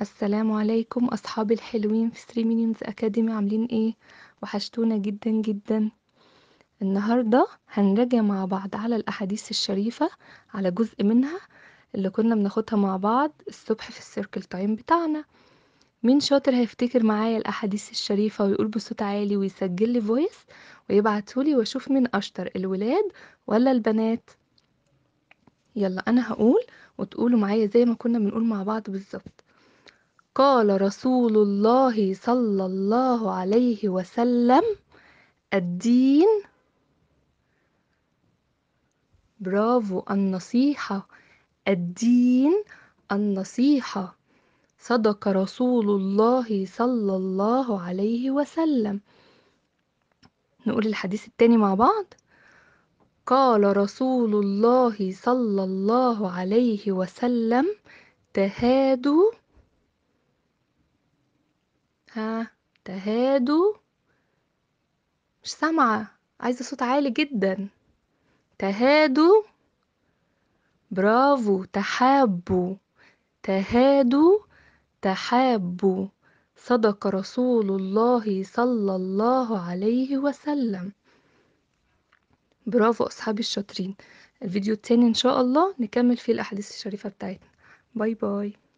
السلام عليكم اصحابي الحلوين في 3 مينيمز اكاديمي عاملين ايه وحشتونا جدا جدا النهارده هنراجع مع بعض على الاحاديث الشريفه على جزء منها اللي كنا بناخدها مع بعض الصبح في السيركل تايم بتاعنا مين شاطر هيفتكر معايا الاحاديث الشريفه ويقول بصوت عالي ويسجل لي فويس ويبعتولي واشوف مين اشطر الولاد ولا البنات يلا انا هقول وتقولوا معايا زي ما كنا بنقول مع بعض بالظبط قال رسول الله صلى الله عليه وسلم الدين برافو النصيحة الدين النصيحة صدق رسول الله صلى الله عليه وسلم نقول الحديث التاني مع بعض قال رسول الله صلى الله عليه وسلم تهادوا ها تهادوا مش سامعة عايزة صوت عالي جدا تهادوا برافو تحابوا تهادوا تحابوا صدق رسول الله صلى الله عليه وسلم برافو أصحابي الشاطرين الفيديو التاني إن شاء الله نكمل فيه الأحاديث الشريفة بتاعتنا باي باي